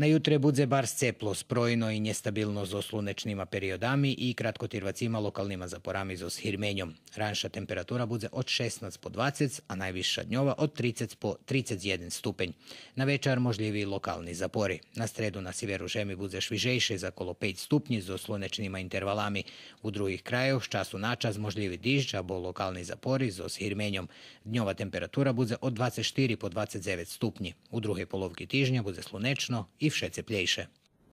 Na jutre budze bar s brojno i njestabilno za slunečnima periodami i kratkotirvacima lokalnima zaporami za shirmenjom. Ranša temperatura budze od 16 po 20, a najviša dnjova od 30 po 31 stupenj. Na večar možljivi lokalni zapori. Na stredu na sjeveru Žemi budze švižejše za kolo 5 stupnji za slunečnima intervalami. U drugih krajev času načas možljivi dižđa, bo lokalni zapori za shirmenjom. Dnjova temperatura budze od 24 po 29 stupnji. U druge polovki tižnja budze slunečno і все тепліше.